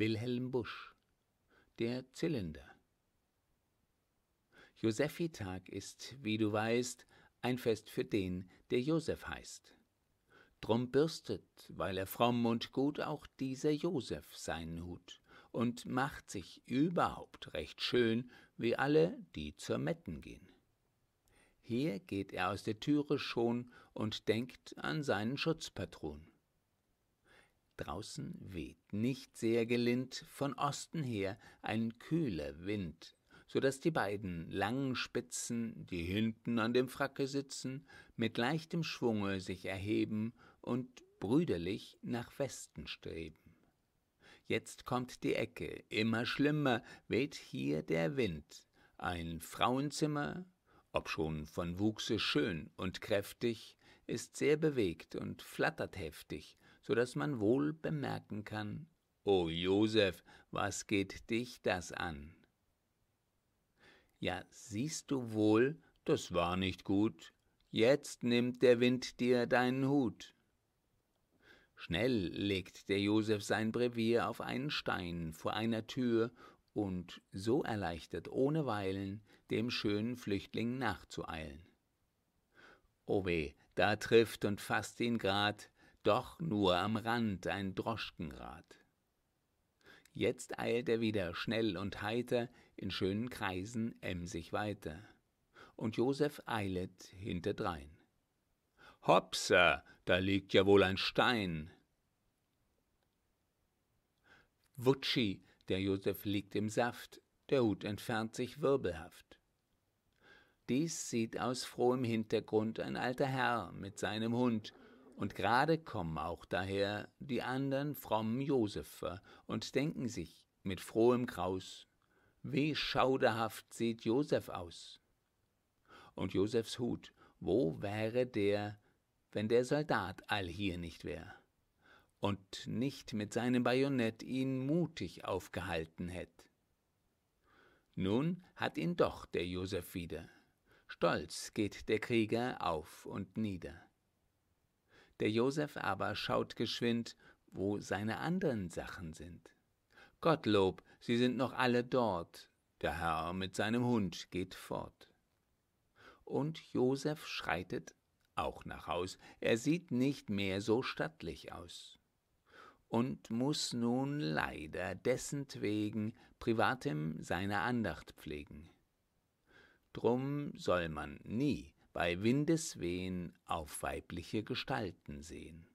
Wilhelm Busch Der Zylinder Josephitag ist, wie du weißt, ein Fest für den, der Josef heißt. Drum bürstet, weil er fromm und gut, auch dieser Josef seinen Hut und macht sich überhaupt recht schön, wie alle, die zur Metten gehen. Hier geht er aus der Türe schon und denkt an seinen Schutzpatron. Draußen weht nicht sehr gelind von Osten her ein kühler Wind, so daß die beiden langen Spitzen, die hinten an dem Fracke sitzen, mit leichtem Schwunge sich erheben und brüderlich nach Westen streben. Jetzt kommt die Ecke, immer schlimmer weht hier der Wind. Ein Frauenzimmer, obschon von Wuchse schön und kräftig, ist sehr bewegt und flattert heftig so daß man wohl bemerken kann, O Josef, was geht dich das an? Ja, siehst du wohl, das war nicht gut, jetzt nimmt der Wind dir deinen Hut. Schnell legt der Josef sein Brevier auf einen Stein vor einer Tür und so erleichtert ohne Weilen dem schönen Flüchtling nachzueilen. O weh, da trifft und faßt ihn grad doch nur am Rand ein Droschkenrad. Jetzt eilt er wieder schnell und heiter in schönen Kreisen emsig weiter. Und Josef eilet hinterdrein. Hopsa, da liegt ja wohl ein Stein. Wutschi, der Josef liegt im Saft, der Hut entfernt sich wirbelhaft. Dies sieht aus frohem Hintergrund ein alter Herr mit seinem Hund und gerade kommen auch daher die andern frommen Josepher und denken sich mit frohem Kraus, wie schauderhaft sieht Josef aus. Und Josefs Hut, wo wäre der, wenn der Soldat allhier nicht wär und nicht mit seinem Bajonett ihn mutig aufgehalten hätt. Nun hat ihn doch der Josef wieder. Stolz geht der Krieger auf und nieder. Der Josef aber schaut geschwind, wo seine anderen Sachen sind. Gottlob, sie sind noch alle dort. Der Herr mit seinem Hund geht fort. Und Josef schreitet auch nach Haus. Er sieht nicht mehr so stattlich aus. Und muß nun leider dessentwegen privatem seine Andacht pflegen. Drum soll man nie bei Windeswehen auf weibliche Gestalten sehen